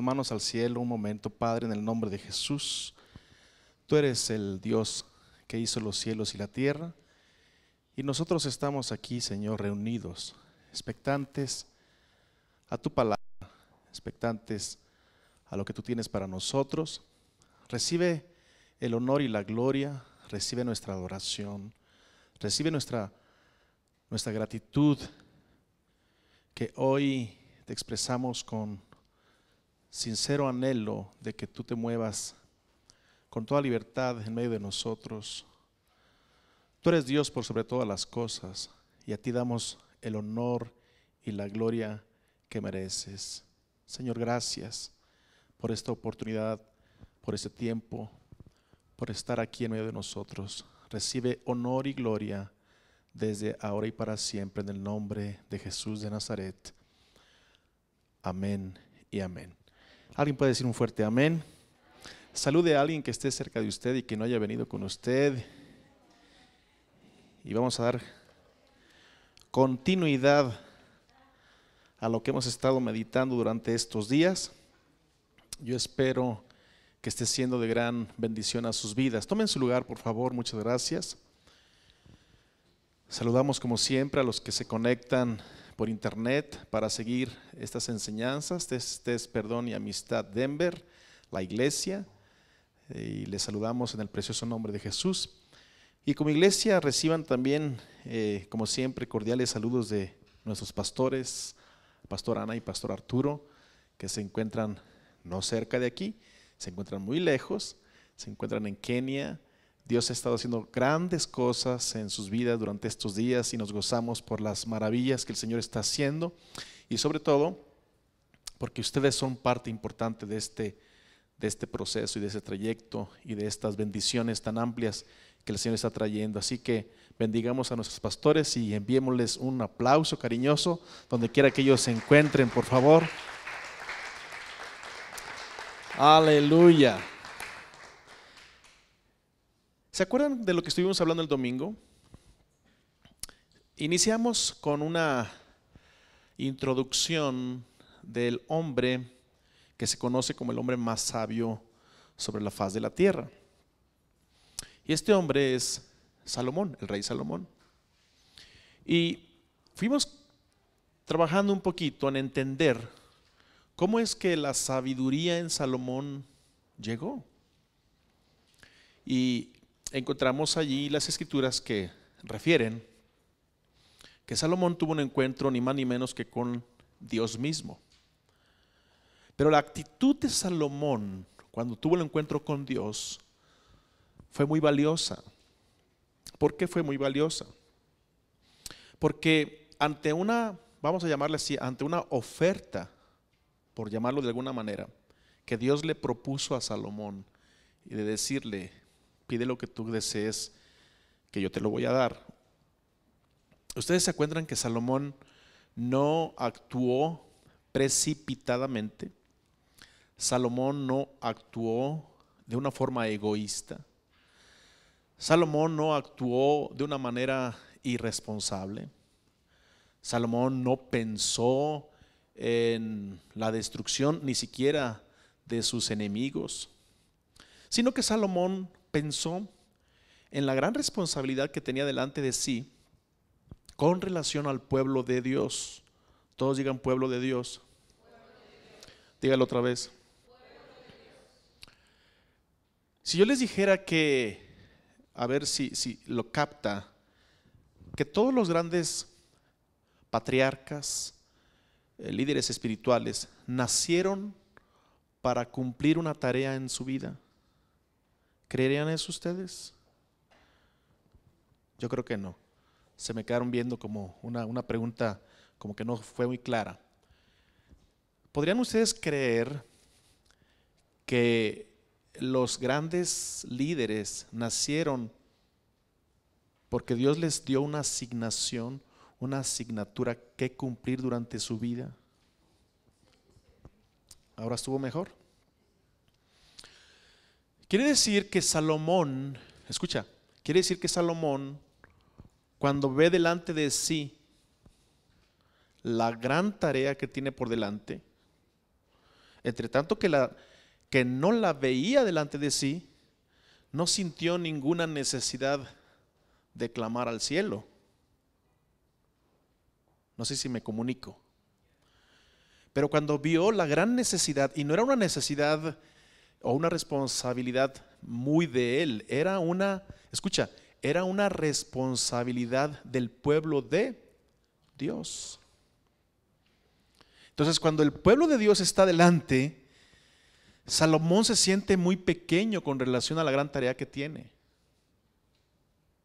manos al cielo un momento, Padre, en el nombre de Jesús. Tú eres el Dios que hizo los cielos y la tierra. Y nosotros estamos aquí, Señor, reunidos, expectantes a tu palabra, expectantes a lo que tú tienes para nosotros. Recibe el honor y la gloria, recibe nuestra adoración, recibe nuestra, nuestra gratitud que hoy te expresamos con sincero anhelo de que tú te muevas con toda libertad en medio de nosotros. Tú eres Dios por sobre todas las cosas y a ti damos el honor y la gloria que mereces. Señor, gracias por esta oportunidad, por este tiempo, por estar aquí en medio de nosotros. Recibe honor y gloria desde ahora y para siempre en el nombre de Jesús de Nazaret. Amén y amén. Alguien puede decir un fuerte amén. Salude a alguien que esté cerca de usted y que no haya venido con usted. Y vamos a dar continuidad a lo que hemos estado meditando durante estos días. Yo espero que esté siendo de gran bendición a sus vidas. Tomen su lugar, por favor. Muchas gracias. Saludamos como siempre a los que se conectan por internet para seguir estas enseñanzas. Este es, Perdón y Amistad Denver, la iglesia. Eh, y les saludamos en el precioso nombre de Jesús. Y como iglesia reciban también, eh, como siempre, cordiales saludos de nuestros pastores, Pastor Ana y Pastor Arturo, que se encuentran no cerca de aquí, se encuentran muy lejos, se encuentran en Kenia, Dios ha estado haciendo grandes cosas en sus vidas durante estos días y nos gozamos por las maravillas que el Señor está haciendo y sobre todo porque ustedes son parte importante de este, de este proceso y de ese trayecto y de estas bendiciones tan amplias que el Señor está trayendo. Así que bendigamos a nuestros pastores y enviémosles un aplauso cariñoso donde quiera que ellos se encuentren, por favor. Aleluya. ¿Se acuerdan de lo que estuvimos hablando el domingo? Iniciamos con una introducción del hombre que se conoce como el hombre más sabio sobre la faz de la tierra. Y este hombre es Salomón, el rey Salomón. Y fuimos trabajando un poquito en entender cómo es que la sabiduría en Salomón llegó. Y encontramos allí las escrituras que refieren que Salomón tuvo un encuentro ni más ni menos que con Dios mismo. Pero la actitud de Salomón cuando tuvo el encuentro con Dios fue muy valiosa. ¿Por qué fue muy valiosa? Porque ante una, vamos a llamarle así, ante una oferta, por llamarlo de alguna manera, que Dios le propuso a Salomón y de decirle, pide lo que tú desees, que yo te lo voy a dar. Ustedes se acuerdan que Salomón no actuó precipitadamente. Salomón no actuó de una forma egoísta. Salomón no actuó de una manera irresponsable. Salomón no pensó en la destrucción ni siquiera de sus enemigos, sino que Salomón pensó en la gran responsabilidad que tenía delante de sí con relación al pueblo de Dios. Todos digan pueblo de Dios. Dígalo otra vez. Si yo les dijera que, a ver si, si lo capta, que todos los grandes patriarcas, eh, líderes espirituales, nacieron para cumplir una tarea en su vida. ¿Creerían eso ustedes? Yo creo que no. Se me quedaron viendo como una, una pregunta como que no fue muy clara. ¿Podrían ustedes creer que los grandes líderes nacieron porque Dios les dio una asignación, una asignatura que cumplir durante su vida? ¿Ahora estuvo mejor? Quiere decir que Salomón, escucha, quiere decir que Salomón, cuando ve delante de sí la gran tarea que tiene por delante, entre tanto que, la, que no la veía delante de sí, no sintió ninguna necesidad de clamar al cielo. No sé si me comunico. Pero cuando vio la gran necesidad, y no era una necesidad o una responsabilidad muy de él, era una, escucha, era una responsabilidad del pueblo de Dios. Entonces, cuando el pueblo de Dios está delante, Salomón se siente muy pequeño con relación a la gran tarea que tiene.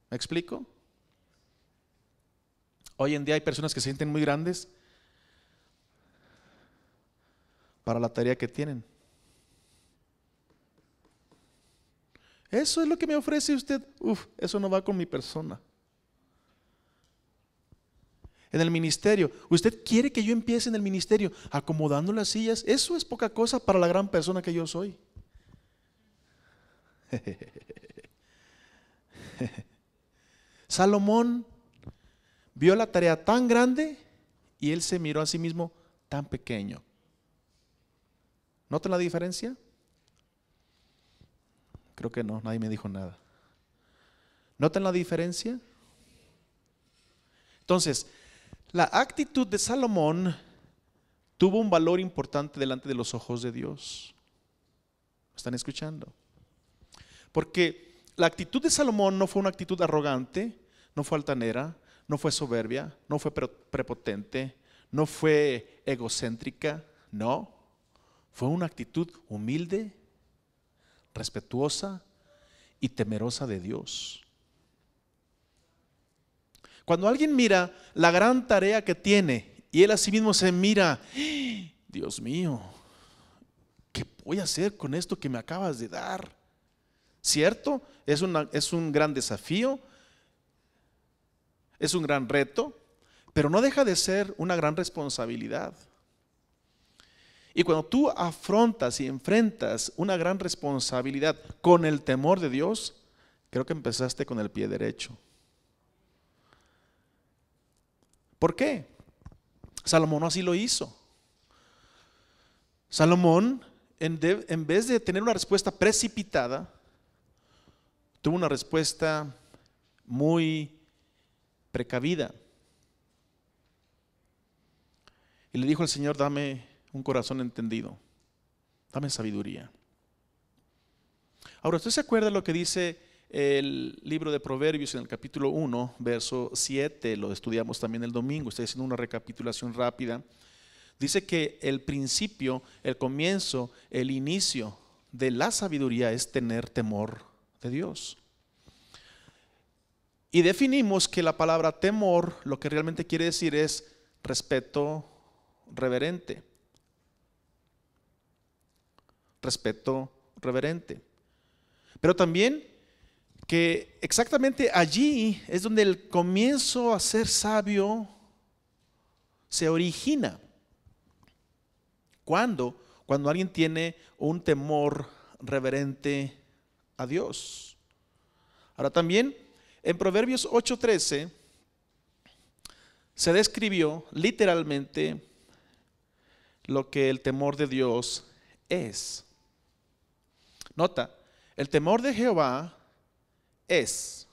¿Me explico? Hoy en día hay personas que se sienten muy grandes para la tarea que tienen. Eso es lo que me ofrece usted. Uf, eso no va con mi persona. En el ministerio, usted quiere que yo empiece en el ministerio acomodando las sillas. Eso es poca cosa para la gran persona que yo soy. Salomón vio la tarea tan grande y él se miró a sí mismo tan pequeño. ¿Notan la diferencia? Creo que no, nadie me dijo nada. ¿Notan la diferencia? Entonces, la actitud de Salomón tuvo un valor importante delante de los ojos de Dios. están escuchando? Porque la actitud de Salomón no fue una actitud arrogante, no fue altanera, no fue soberbia, no fue prepotente, no fue egocéntrica, no. Fue una actitud humilde, respetuosa y temerosa de Dios. Cuando alguien mira la gran tarea que tiene y él a sí mismo se mira, ¡Ah! Dios mío, ¿qué voy a hacer con esto que me acabas de dar? ¿Cierto? Es, es un gran desafío, es un gran reto, pero no deja de ser una gran responsabilidad. Y cuando tú afrontas y enfrentas una gran responsabilidad con el temor de Dios, creo que empezaste con el pie derecho. ¿Por qué? Salomón así lo hizo. Salomón, en, en vez de tener una respuesta precipitada, tuvo una respuesta muy precavida. Y le dijo al Señor, dame un corazón entendido. Dame sabiduría. Ahora, ¿usted se acuerda lo que dice el libro de Proverbios en el capítulo 1, verso 7? Lo estudiamos también el domingo. Estoy haciendo una recapitulación rápida. Dice que el principio, el comienzo, el inicio de la sabiduría es tener temor de Dios. Y definimos que la palabra temor lo que realmente quiere decir es respeto reverente respeto reverente. Pero también que exactamente allí es donde el comienzo a ser sabio se origina. cuando Cuando alguien tiene un temor reverente a Dios. Ahora también, en Proverbios 8:13 se describió literalmente lo que el temor de Dios es. Nota, el temor de Jehová es,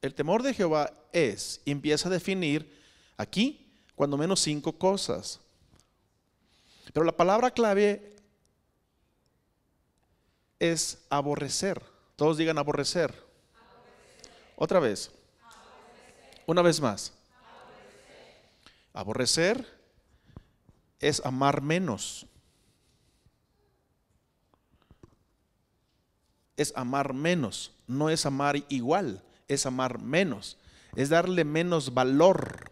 el temor de Jehová es, empieza a definir aquí cuando menos cinco cosas. Pero la palabra clave es aborrecer. Todos digan aborrecer. Otra vez. Una vez más. Aborrecer. aborrecer es amar menos. es amar menos, no es amar igual, es amar menos, es darle menos valor.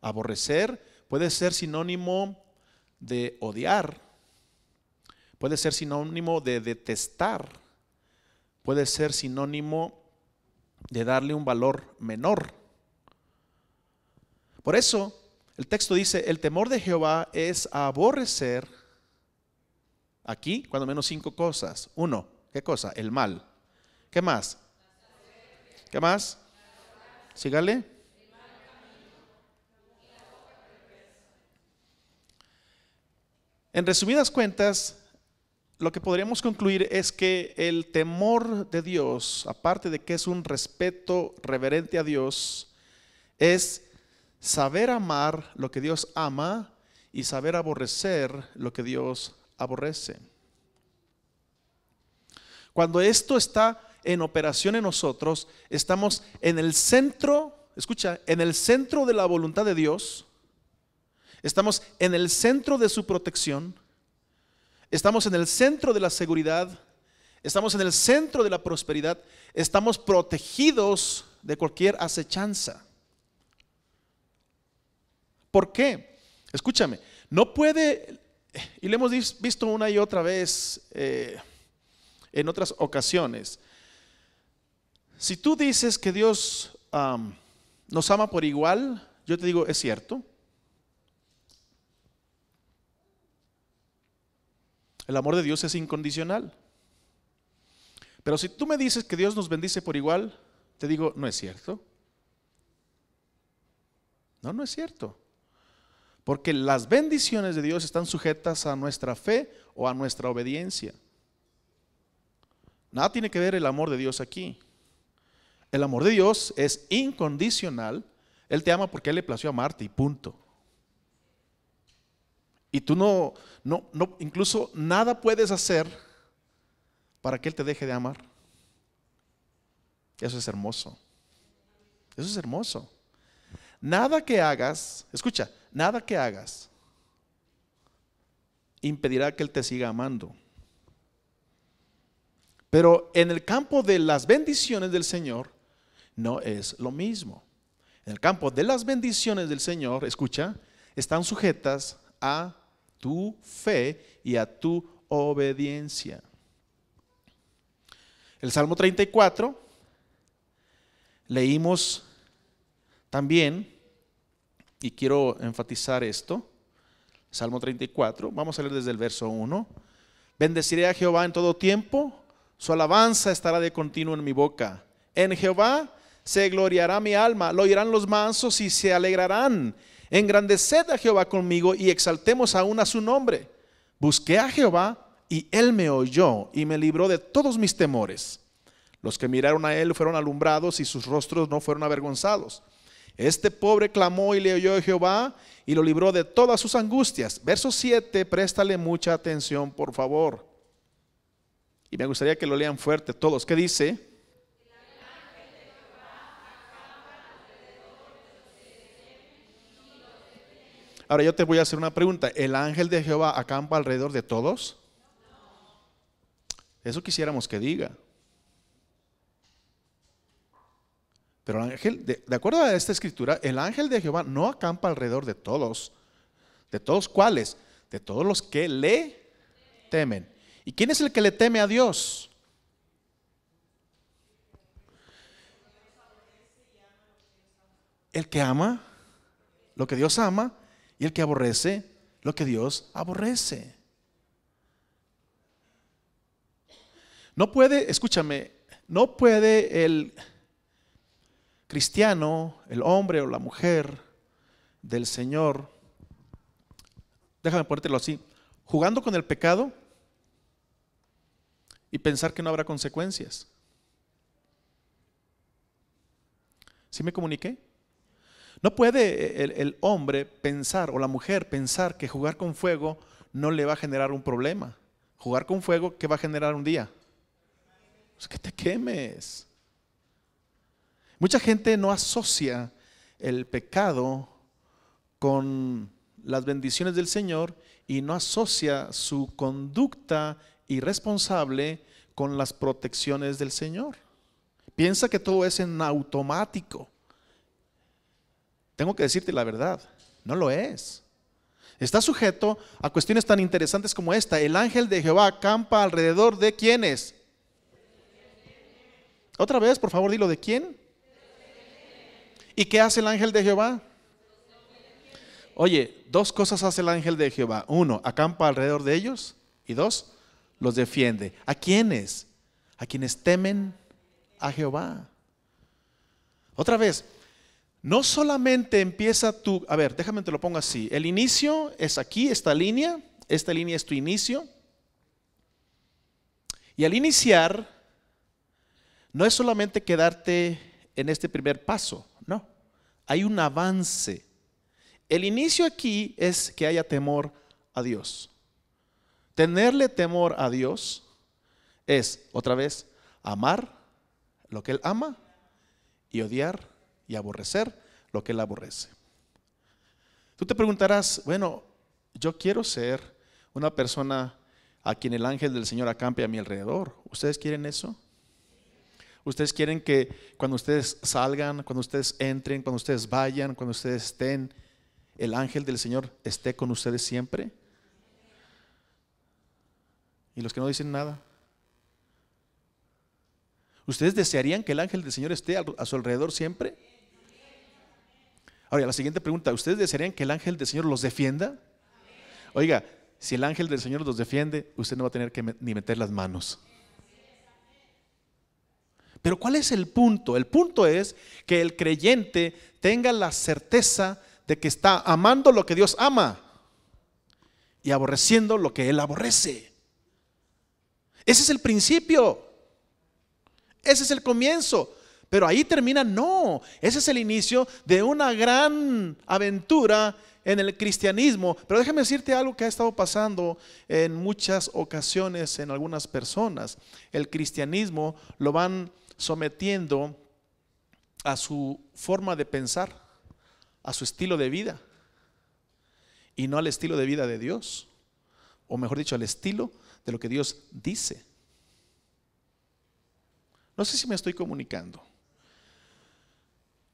Aborrecer puede ser sinónimo de odiar, puede ser sinónimo de detestar, puede ser sinónimo de darle un valor menor. Por eso el texto dice, el temor de Jehová es aborrecer aquí, cuando menos cinco cosas. Uno, ¿Qué cosa? El mal. ¿Qué más? ¿Qué más? Sígale. En resumidas cuentas, lo que podríamos concluir es que el temor de Dios, aparte de que es un respeto reverente a Dios, es saber amar lo que Dios ama y saber aborrecer lo que Dios aborrece. Cuando esto está en operación en nosotros, estamos en el centro, escucha, en el centro de la voluntad de Dios, estamos en el centro de su protección, estamos en el centro de la seguridad, estamos en el centro de la prosperidad, estamos protegidos de cualquier acechanza. ¿Por qué? Escúchame, no puede, y lo hemos visto una y otra vez, eh, en otras ocasiones. Si tú dices que Dios nos ama por igual, yo te digo, es cierto. El amor de Dios es incondicional. Pero si tú me dices que Dios nos bendice por igual, te digo, no es cierto. No, no es cierto. Porque las bendiciones de Dios están sujetas a nuestra fe o a nuestra obediencia. Nada tiene que ver el amor de Dios aquí. El amor de Dios es incondicional. Él te ama porque Él le plació amarte y punto. Y tú no, no, no, incluso nada puedes hacer para que Él te deje de amar. Eso es hermoso. Eso es hermoso. Nada que hagas, escucha, nada que hagas impedirá que Él te siga amando. Pero en el campo de las bendiciones del Señor no es lo mismo. En el campo de las bendiciones del Señor, escucha, están sujetas a tu fe y a tu obediencia. El Salmo 34, leímos también, y quiero enfatizar esto, Salmo 34, vamos a leer desde el verso 1, bendeciré a Jehová en todo tiempo, su alabanza estará de continuo en mi boca. En Jehová se gloriará mi alma, lo oirán los mansos y se alegrarán. Engrandeced a Jehová conmigo y exaltemos aún a su nombre. Busqué a Jehová y él me oyó y me libró de todos mis temores. Los que miraron a él fueron alumbrados y sus rostros no fueron avergonzados. Este pobre clamó y le oyó Jehová y lo libró de todas sus angustias. Verso 7, préstale mucha atención, por favor. Y me gustaría que lo lean fuerte todos. ¿Qué dice? Ahora yo te voy a hacer una pregunta. ¿El ángel de Jehová acampa alrededor de todos? Eso quisiéramos que diga. Pero el ángel, de, de, acuerdo a esta escritura, el ángel de Jehová no acampa alrededor de todos. ¿De todos cuáles? De todos los que le temen. ¿Y quién es el que le teme a Dios? El que ama lo que Dios ama y el que aborrece lo que Dios aborrece. No puede, escúchame, no puede el cristiano, el hombre o la mujer del Señor, déjame ponértelo así, jugando con el pecado, y pensar que no habrá consecuencias. ¿Sí me comuniqué? No puede el, hombre pensar o la mujer pensar que jugar con fuego no le va a generar un problema. Jugar con fuego, ¿qué va a generar un día? Pues que te quemes. Mucha gente no asocia el pecado con las bendiciones del Señor y no asocia su conducta Irresponsable responsable con las protecciones del Señor. Piensa que todo es en automático. Tengo que decirte la verdad, no lo es. Está sujeto a cuestiones tan interesantes como esta. El ángel de Jehová acampa alrededor de quiénes. Otra vez, por favor, dilo de quién. ¿Y qué hace el ángel de Jehová? Oye, dos cosas hace el ángel de Jehová. Uno, acampa alrededor de ellos. Y dos, los defiende. ¿A quiénes? A quienes temen a Jehová. Otra vez, no solamente empieza tu, a ver, déjame te lo pongo así, el inicio es aquí, esta línea, esta línea es tu inicio. Y al iniciar, no es solamente quedarte en este primer paso, no, hay un avance. El inicio aquí es que haya temor a Dios. Tenerle temor a Dios es, otra vez, amar lo que Él ama y odiar y aborrecer lo que Él aborrece. Tú te preguntarás, bueno, yo quiero ser una persona a quien el ángel del Señor acampe a mi alrededor. ¿Ustedes quieren eso? Ustedes quieren que cuando ustedes salgan, cuando ustedes entren, cuando ustedes vayan, cuando ustedes estén, el ángel del Señor esté con ustedes siempre y los que no dicen nada. ¿Ustedes desearían que el ángel del Señor esté a su alrededor siempre? Ahora, la siguiente pregunta, ¿ustedes desearían que el ángel del Señor los defienda? Oiga, si el ángel del Señor los defiende, usted no va a tener que ni meter las manos. Pero ¿cuál es el punto? El punto es que el creyente tenga la certeza de que está amando lo que Dios ama y aborreciendo lo que Él aborrece. Ese es el principio. Ese es el comienzo. Pero ahí termina, no. Ese es el inicio de una gran aventura en el cristianismo. Pero déjame decirte algo que ha estado pasando en muchas ocasiones en algunas personas. El cristianismo lo van sometiendo a su forma de pensar, a su estilo de vida, y no al estilo de vida de Dios, o mejor dicho, al estilo de lo que Dios dice. No sé si me estoy comunicando.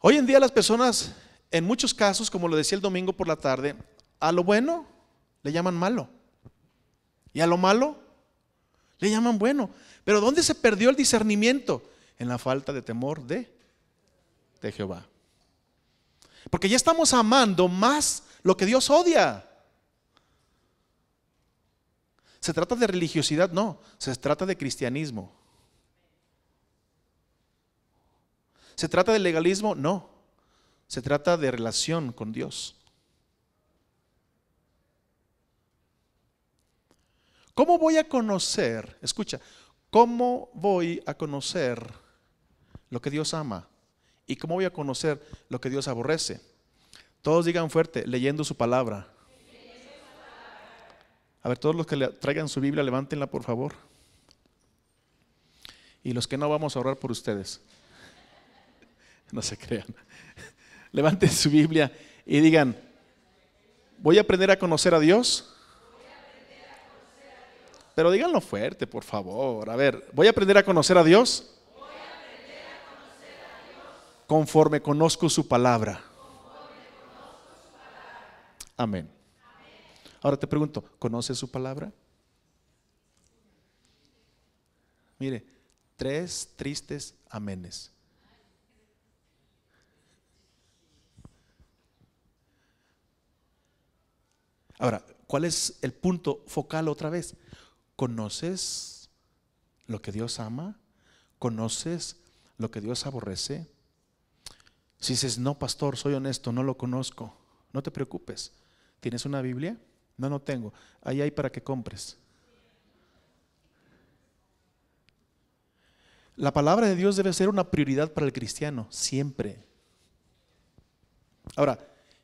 Hoy en día las personas, en muchos casos, como lo decía el domingo por la tarde, a lo bueno le llaman malo. Y a lo malo le llaman bueno. Pero ¿dónde se perdió el discernimiento? En la falta de temor de, de Jehová. Porque ya estamos amando más lo que Dios odia se trata de religiosidad, no, se trata de cristianismo. ¿Se trata de legalismo? No, se trata de relación con Dios. ¿Cómo voy a conocer? Escucha, ¿cómo voy a conocer lo que Dios ama? ¿Y cómo voy a conocer lo que Dios aborrece? Todos digan fuerte, leyendo su palabra. A ver, todos los que traigan su Biblia, levántenla por favor. Y los que no, vamos a orar por ustedes. No se crean. Levanten su Biblia y digan, voy a aprender a conocer a Dios. Pero díganlo fuerte, por favor. A ver, voy a aprender a conocer a Dios. Conforme conozco su palabra. Amén. Ahora te pregunto, ¿conoces su palabra? Mire, tres tristes amenes. Ahora, ¿cuál es el punto focal otra vez? ¿Conoces lo que Dios ama? ¿Conoces lo que Dios aborrece? Si dices, no, pastor, soy honesto, no lo conozco, no te preocupes. ¿Tienes una Biblia? No, no tengo. Ahí hay para que compres. La palabra de Dios debe ser una prioridad para el cristiano, siempre. Ahora,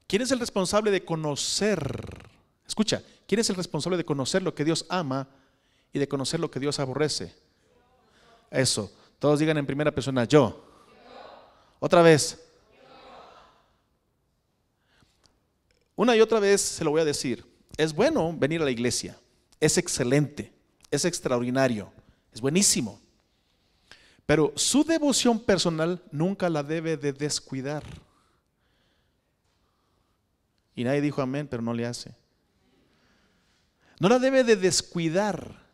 ¿quién es el responsable de conocer? Escucha, ¿quién es el responsable de conocer lo que Dios ama y de conocer lo que Dios aborrece? Eso, todos digan en primera persona, yo. Otra vez. Una y otra vez se lo voy a decir es bueno venir a la iglesia, es excelente, es extraordinario, es buenísimo. Pero su devoción personal nunca la debe de descuidar. Y nadie dijo amén, pero no le hace. No la debe de descuidar.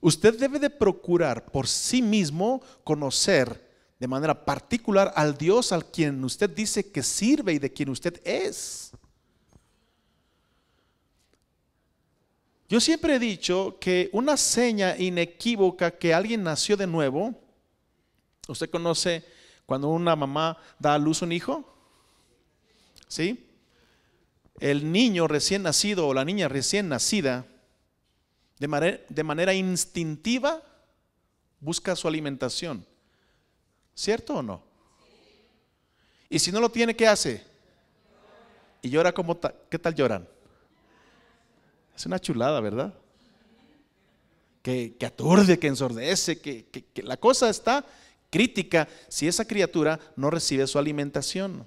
Usted debe de procurar por sí mismo conocer de manera particular al Dios al quien usted dice que sirve y de quien usted es. Yo siempre he dicho que una seña inequívoca que alguien nació de nuevo, ¿usted conoce cuando una mamá da a luz un hijo? ¿Sí? El niño recién nacido o la niña recién nacida, de manera, instintiva, busca su alimentación. ¿Cierto o no? Y si no lo tiene, ¿qué hace? Y llora como, tal ¿qué tal lloran? Es una chulada, ¿verdad? Que, que aturde, que ensordece, que, que la cosa está crítica si esa criatura no recibe su alimentación.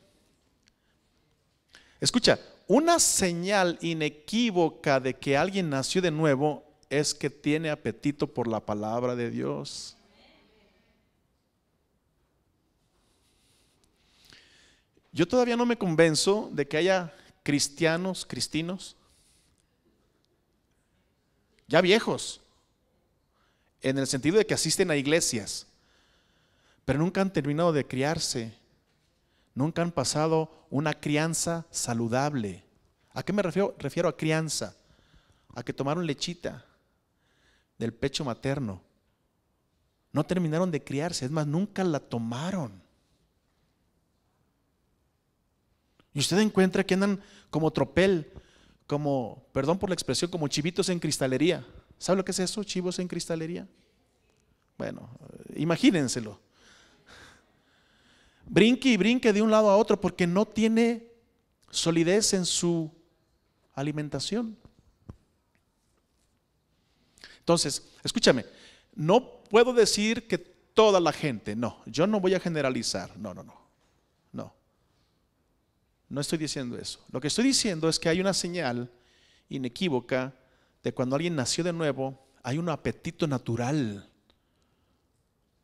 Escucha, una señal inequívoca de que alguien nació de nuevo es que tiene apetito por la palabra de Dios. Yo todavía no me convenzo de que haya cristianos, cristinos, ya viejos, en el sentido de que asisten a iglesias, pero nunca han terminado de criarse, nunca han pasado una crianza saludable. ¿A qué me refiero? Refiero a crianza, a que tomaron lechita del pecho materno. No terminaron de criarse, es más, nunca la tomaron. Y usted encuentra que andan como tropel como, perdón por la expresión, como chivitos en cristalería. ¿Sabe lo que es eso? Chivos en cristalería. Bueno, eh, imagínenselo. Brinque y brinque de un lado a otro porque no tiene solidez en su alimentación. Entonces, escúchame, no puedo decir que toda la gente, no, yo no voy a generalizar, no, no, no. No estoy diciendo eso. Lo que estoy diciendo es que hay una señal inequívoca de cuando alguien nació de nuevo, hay un apetito natural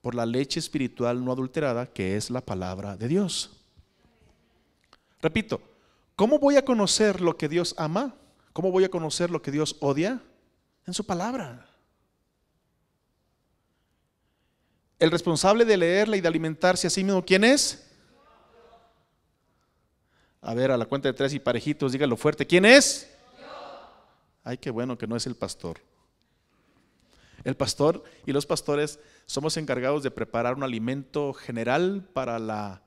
por la leche espiritual no adulterada, que es la palabra de Dios. Repito, ¿cómo voy a conocer lo que Dios ama? ¿Cómo voy a conocer lo que Dios odia? En su palabra. El responsable de leerla y de alimentarse a sí mismo, ¿quién es? A ver, a la cuenta de tres y parejitos, dígalo fuerte. ¿Quién es? Ay, qué bueno que no es el pastor. El pastor y los pastores somos encargados de preparar un alimento general para la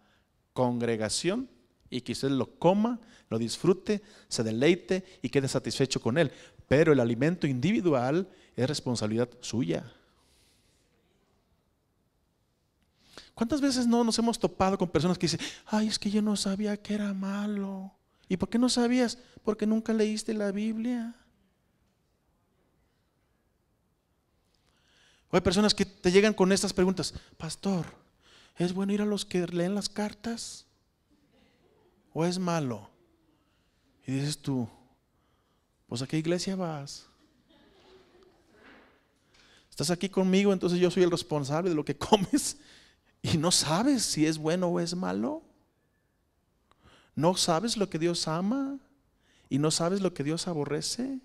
congregación y que usted lo coma, lo disfrute, se deleite y quede satisfecho con él. Pero el alimento individual es responsabilidad suya. ¿Cuántas veces no nos hemos topado con personas que dicen, ay, es que yo no sabía que era malo? ¿Y por qué no sabías? Porque nunca leíste la Biblia. O hay personas que te llegan con estas preguntas, pastor, ¿es bueno ir a los que leen las cartas? ¿O es malo? Y dices tú, pues a qué iglesia vas? Estás aquí conmigo, entonces yo soy el responsable de lo que comes y no sabes si es bueno o es malo. No sabes lo que Dios ama y no sabes lo que Dios aborrece.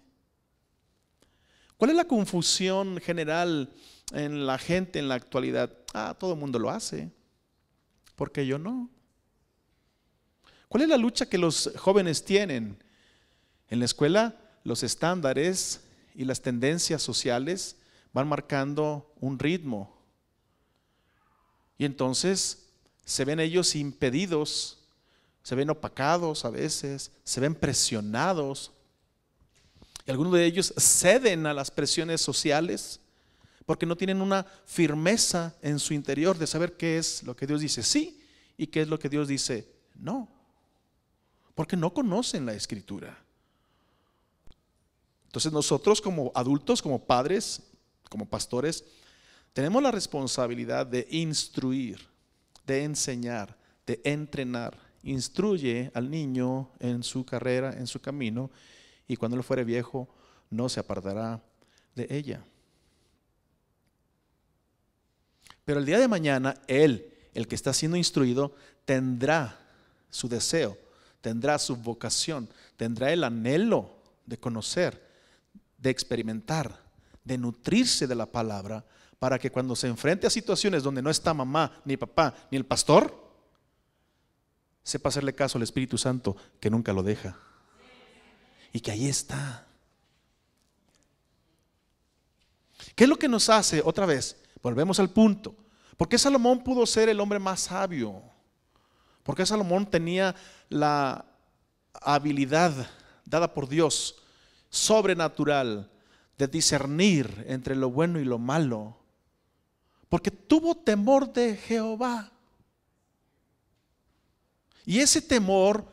¿Cuál es la confusión general en la gente en la actualidad? Ah, todo el mundo lo hace. ¿Por qué yo no? ¿Cuál es la lucha que los jóvenes tienen? En la escuela, los estándares y las tendencias sociales van marcando un ritmo, y entonces se ven ellos impedidos, se ven opacados a veces, se ven presionados. Y algunos de ellos ceden a las presiones sociales porque no tienen una firmeza en su interior de saber qué es lo que Dios dice sí y qué es lo que Dios dice no. Porque no conocen la escritura. Entonces nosotros como adultos, como padres, como pastores, tenemos la responsabilidad de instruir, de enseñar, de entrenar. Instruye al niño en su carrera, en su camino, y cuando él fuere viejo, no se apartará de ella. Pero el día de mañana, él, el que está siendo instruido, tendrá su deseo, tendrá su vocación, tendrá el anhelo de conocer, de experimentar, de nutrirse de la palabra para que cuando se enfrente a situaciones donde no está mamá, ni papá, ni el pastor, sepa hacerle caso al Espíritu Santo que nunca lo deja. Y que ahí está. ¿Qué es lo que nos hace otra vez? Volvemos al punto. ¿Por qué Salomón pudo ser el hombre más sabio? ¿Por qué Salomón tenía la habilidad dada por Dios, sobrenatural, de discernir entre lo bueno y lo malo? Porque tuvo temor de Jehová. Y ese temor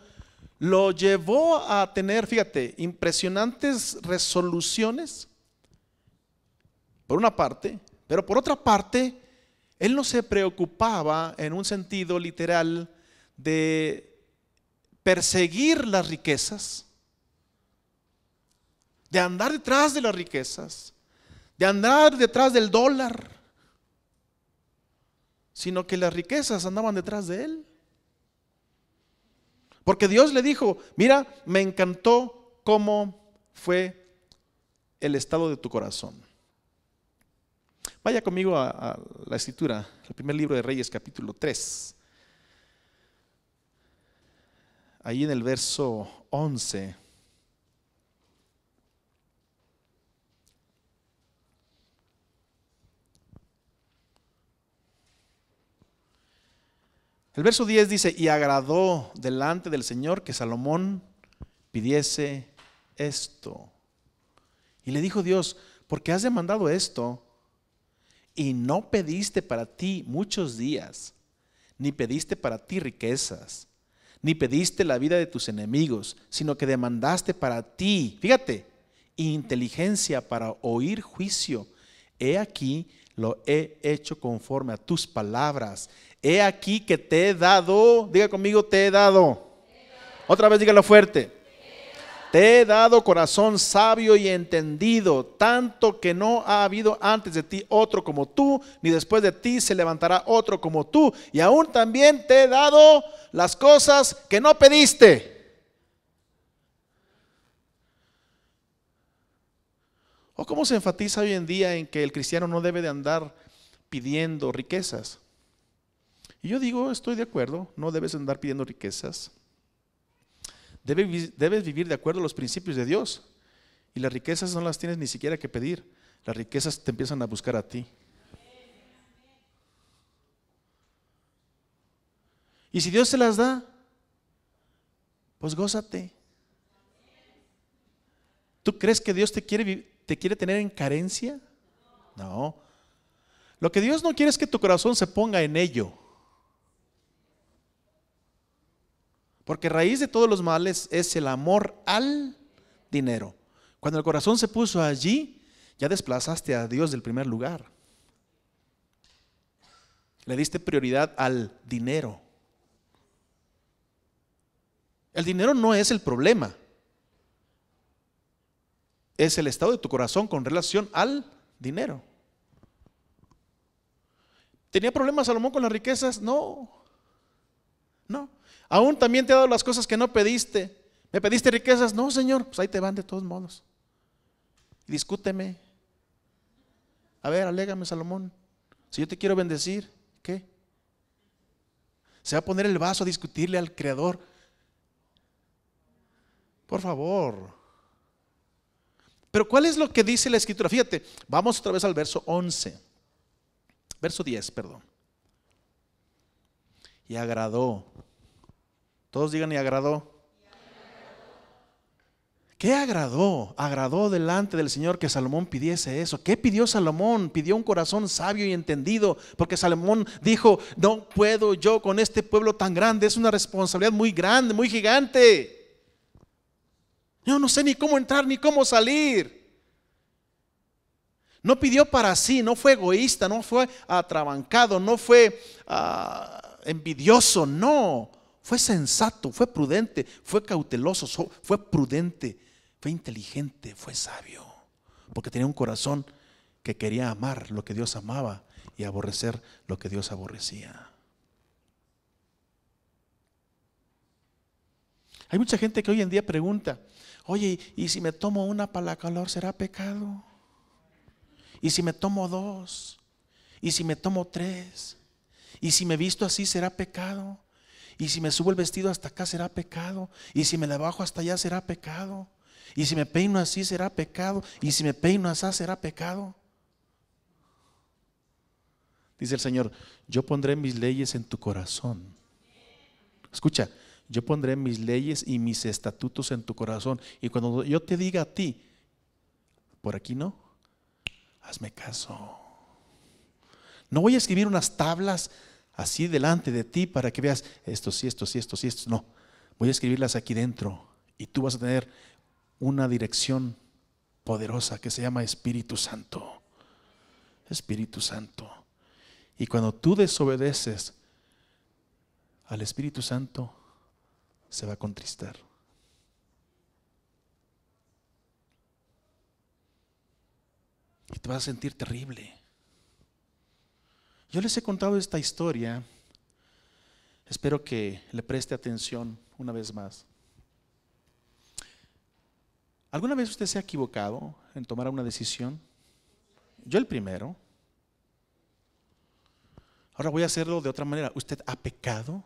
lo llevó a tener, fíjate, impresionantes resoluciones, por una parte, pero por otra parte, él no se preocupaba en un sentido literal de perseguir las riquezas, de andar detrás de las riquezas, de andar detrás del dólar, sino que las riquezas andaban detrás de él. Porque Dios le dijo, mira, me encantó cómo fue el estado de tu corazón. Vaya conmigo a, la escritura, el primer libro de Reyes capítulo 3. Ahí en el verso 11 El verso 10 dice, y agradó delante del Señor que Salomón pidiese esto. Y le dijo Dios, porque has demandado esto y no pediste para ti muchos días, ni pediste para ti riquezas, ni pediste la vida de tus enemigos, sino que demandaste para ti, fíjate, inteligencia para oír juicio. He aquí, lo he hecho conforme a tus palabras. He aquí que te he dado, diga conmigo, te he dado. Otra vez dígalo fuerte. Te he dado corazón sabio y entendido, tanto que no ha habido antes de ti otro como tú, ni después de ti se levantará otro como tú. Y aún también te he dado las cosas que no pediste. ¿O cómo se enfatiza hoy en día en que el cristiano no debe de andar pidiendo riquezas? Y yo digo, estoy de acuerdo, no debes andar pidiendo riquezas. Debes, vivir de acuerdo a los principios de Dios. Y las riquezas no las tienes ni siquiera que pedir. Las riquezas te empiezan a buscar a ti. Y si Dios se las da, pues gózate. ¿Tú crees que Dios te quiere vivir te quiere tener en carencia? No. Lo que Dios no quiere es que tu corazón se ponga en ello. Porque raíz de todos los males es el amor al dinero. Cuando el corazón se puso allí, ya desplazaste a Dios del primer lugar. Le diste prioridad al dinero. El dinero no es el problema es el estado de tu corazón con relación al dinero. ¿Tenía problemas Salomón con las riquezas? No. No. Aún también te ha dado las cosas que no pediste. ¿Me pediste riquezas? No, Señor. Pues ahí te van de todos modos. Discúteme. A ver, alégame, Salomón. Si yo te quiero bendecir, ¿qué? Se va a poner el vaso a discutirle al Creador. Por favor. Pero ¿cuál es lo que dice la escritura? Fíjate, vamos otra vez al verso 11. Verso 10, perdón. Y agradó. Todos digan y agradó. ¿Qué agradó? Agradó delante del Señor que Salomón pidiese eso. ¿Qué pidió Salomón? Pidió un corazón sabio y entendido, porque Salomón dijo, no puedo yo con este pueblo tan grande, es una responsabilidad muy grande, muy gigante. Yo no sé ni cómo entrar ni cómo salir. No pidió para sí, no fue egoísta, no fue atrabancado, no fue ah, envidioso, no. Fue sensato, fue prudente, fue cauteloso, fue prudente, fue inteligente, fue sabio. Porque tenía un corazón que quería amar lo que Dios amaba y aborrecer lo que Dios aborrecía. Hay mucha gente que hoy en día pregunta, oye, ¿y si me tomo una para la calor será pecado? ¿Y si me tomo dos? ¿Y si me tomo tres? ¿Y si me visto así será pecado? ¿Y si me subo el vestido hasta acá será pecado? ¿Y si me la bajo hasta allá será pecado? ¿Y si me peino así será pecado? ¿Y si me peino así será pecado? Dice el Señor, yo pondré mis leyes en tu corazón. Escucha, yo pondré mis leyes y mis estatutos en tu corazón. Y cuando yo te diga a ti, por aquí no, hazme caso. No voy a escribir unas tablas así delante de ti para que veas esto, sí, esto, sí, esto, sí, esto. No, voy a escribirlas aquí dentro y tú vas a tener una dirección poderosa que se llama Espíritu Santo. Espíritu Santo. Y cuando tú desobedeces al Espíritu Santo, se va a contristar. Y te vas a sentir terrible. Yo les he contado esta historia. Espero que le preste atención una vez más. ¿Alguna vez usted se ha equivocado en tomar una decisión? Yo el primero. Ahora voy a hacerlo de otra manera. ¿Usted ha pecado?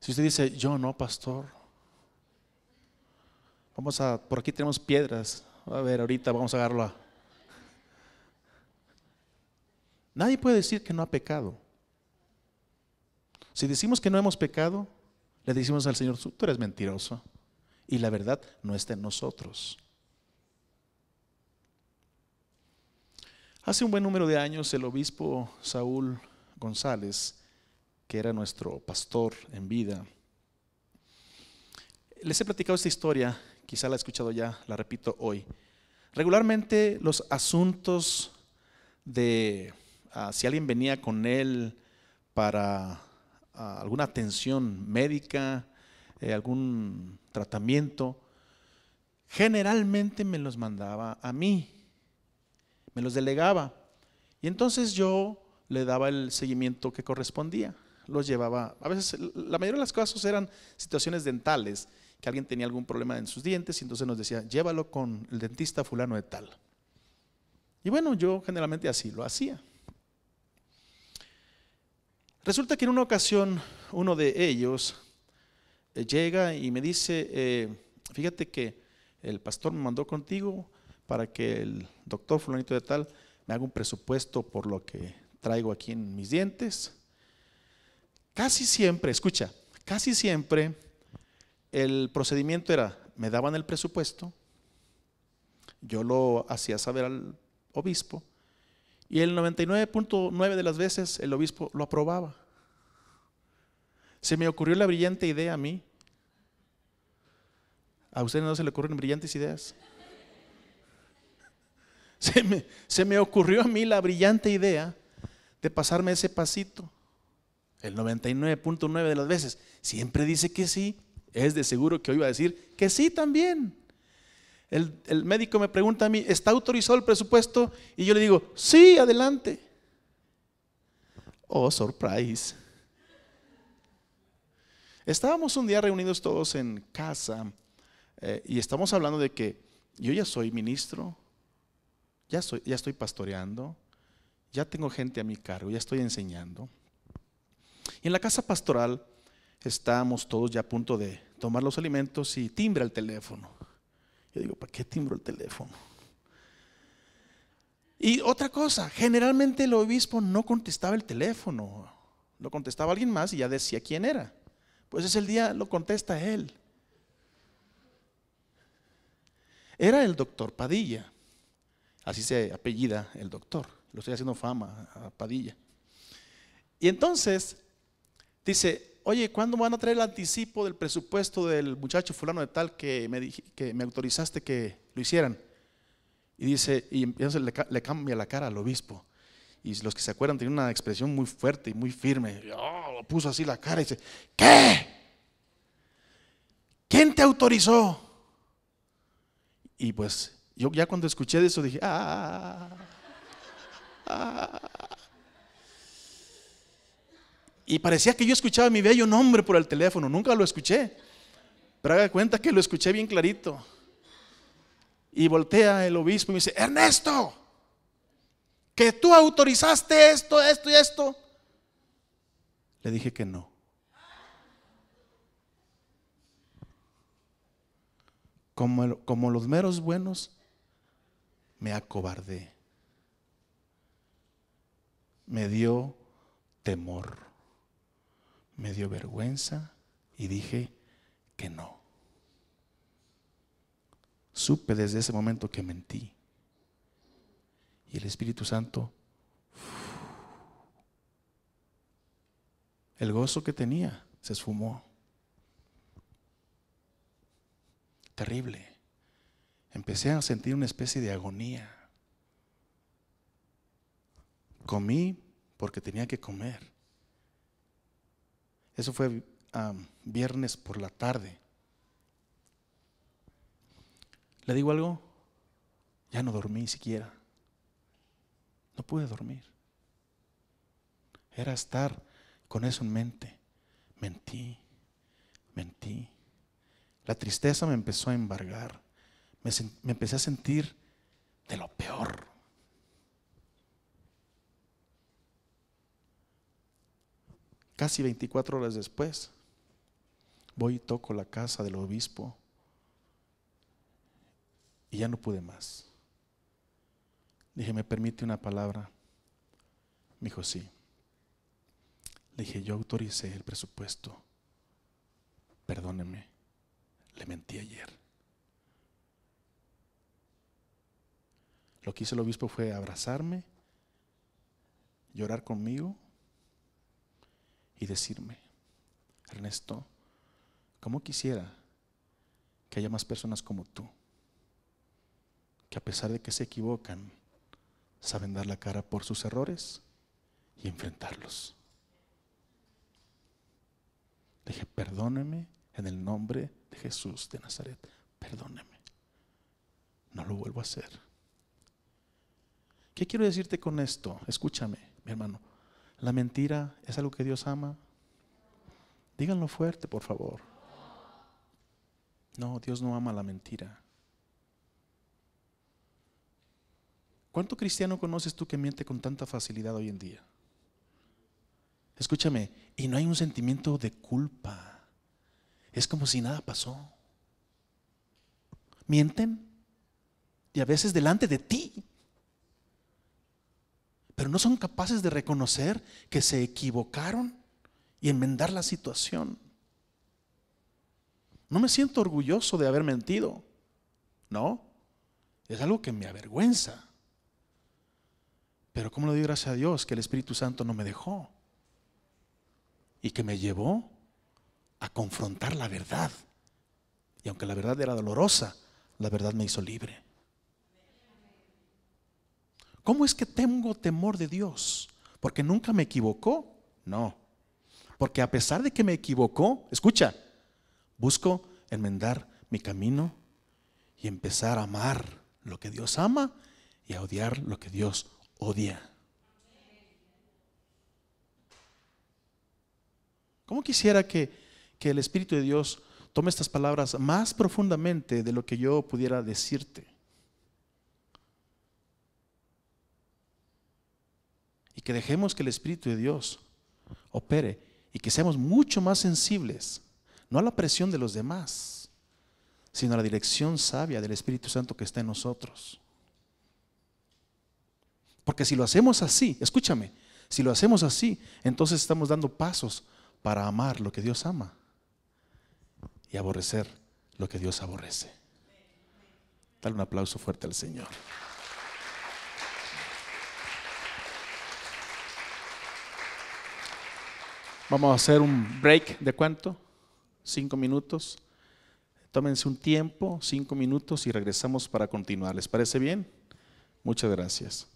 Si usted dice, yo no, pastor, vamos a, por aquí tenemos piedras, a ver, ahorita vamos a agarrarla. Nadie puede decir que no ha pecado. Si decimos que no hemos pecado, le decimos al Señor, tú eres mentiroso. Y la verdad no está en nosotros. Hace un buen número de años el obispo Saúl González que era nuestro pastor en vida. Les he platicado esta historia, quizá la he escuchado ya, la repito hoy. Regularmente los asuntos de ah, si alguien venía con él para ah, alguna atención médica, eh, algún tratamiento, generalmente me los mandaba a mí, me los delegaba. Y entonces yo le daba el seguimiento que correspondía los llevaba, a veces la mayoría de las casos eran situaciones dentales, que alguien tenía algún problema en sus dientes y entonces nos decía, llévalo con el dentista fulano de tal. Y bueno, yo generalmente así lo hacía. Resulta que en una ocasión uno de ellos eh, llega y me dice, eh, fíjate que el pastor me mandó contigo para que el doctor fulanito de tal me haga un presupuesto por lo que traigo aquí en mis dientes Casi siempre, escucha, casi siempre el procedimiento era, me daban el presupuesto, yo lo hacía saber al obispo, y el 99.9 de las veces el obispo lo aprobaba. Se me ocurrió la brillante idea a mí. ¿A ustedes no se le ocurren brillantes ideas? Se me, se me ocurrió a mí la brillante idea de pasarme ese pasito. El 99.9 de las veces siempre dice que sí. Es de seguro que hoy va a decir que sí también. El, médico me pregunta a mí, ¿está autorizado el presupuesto? Y yo le digo, sí, adelante. Oh, surprise. Estábamos un día reunidos todos en casa eh, y estamos hablando de que yo ya soy ministro, ya, soy, ya estoy pastoreando, ya tengo gente a mi cargo, ya estoy enseñando. Y en la casa pastoral estábamos todos ya a punto de tomar los alimentos y timbra el teléfono. Yo digo, ¿para qué timbro el teléfono? Y otra cosa, generalmente el obispo no contestaba el teléfono, lo contestaba alguien más y ya decía quién era. Pues ese día lo contesta él. Era el doctor Padilla, así se apellida el doctor, lo estoy haciendo fama a Padilla. Y entonces Dice, oye, ¿cuándo van a traer el anticipo del presupuesto del muchacho fulano de tal que me, que me autorizaste que lo hicieran? Y dice, y entonces le, cambia la cara al obispo. Y los que se acuerdan tienen una expresión muy fuerte y muy firme. puso así la cara y dice, ¿qué? ¿Quién te autorizó? Y pues yo ya cuando escuché de eso dije, ah, ah, y parecía que yo escuchaba mi bello nombre por el teléfono, nunca lo escuché. Pero haga cuenta que lo escuché bien clarito. Y voltea el obispo y me dice, Ernesto, que tú autorizaste esto, esto y esto. Le dije que no. Como, como los meros buenos, me acobardé. Me dio temor me dio vergüenza y dije que no. Supe desde ese momento que mentí. Y el Espíritu Santo, el gozo que tenía, se esfumó. Terrible. Empecé a sentir una especie de agonía. Comí porque tenía que comer. Eso fue viernes por la tarde. ¿Le digo algo? Ya no dormí siquiera. No pude dormir. Era estar con eso en mente. Mentí, mentí. La tristeza me empezó a embargar. me empecé a sentir de lo peor. Casi 24 horas después, voy y toco la casa del obispo y ya no pude más. Dije, ¿me permite una palabra? Me dijo, sí. Le dije, yo autoricé el presupuesto. Perdóneme, le mentí ayer. Lo que hizo el obispo fue abrazarme, llorar conmigo y decirme, Ernesto, ¿cómo quisiera que haya más personas como tú? Que a pesar de que se equivocan, saben dar la cara por sus errores y enfrentarlos. Le dije, perdóneme en el nombre de Jesús de Nazaret, perdóneme. No lo vuelvo a hacer. ¿Qué quiero decirte con esto? Escúchame, mi hermano. ¿La mentira es algo que Dios ama? Díganlo fuerte, por favor. No, Dios no ama la mentira. ¿Cuánto cristiano conoces tú que miente con tanta facilidad hoy en día? Escúchame, y no hay un sentimiento de culpa. Es como si nada pasó. Mienten. Y a veces delante de ti pero no son capaces de reconocer que se equivocaron y enmendar la situación. No me siento orgulloso de haber mentido, ¿no? Es algo que me avergüenza. Pero ¿cómo le doy gracias a Dios que el Espíritu Santo no me dejó? Y que me llevó a confrontar la verdad. Y aunque la verdad era dolorosa, la verdad me hizo libre. ¿Cómo es que tengo temor de Dios? ¿Porque nunca me equivocó? No. Porque a pesar de que me equivocó, escucha, busco enmendar mi camino y empezar a amar lo que Dios ama y a odiar lo que Dios odia. ¿Cómo quisiera que, que el Espíritu de Dios tome estas palabras más profundamente de lo que yo pudiera decirte? y que dejemos que el Espíritu de Dios opere y que seamos mucho más sensibles, no a la presión de los demás, sino a la dirección sabia del Espíritu Santo que está en nosotros. Porque si lo hacemos así, escúchame, si lo hacemos así, entonces estamos dando pasos para amar lo que Dios ama y aborrecer lo que Dios aborrece. Dale un aplauso fuerte al Señor. Vamos a hacer un break de cuánto? Cinco minutos. Tómense un tiempo, cinco minutos, y regresamos para continuar. ¿Les parece bien? Muchas gracias.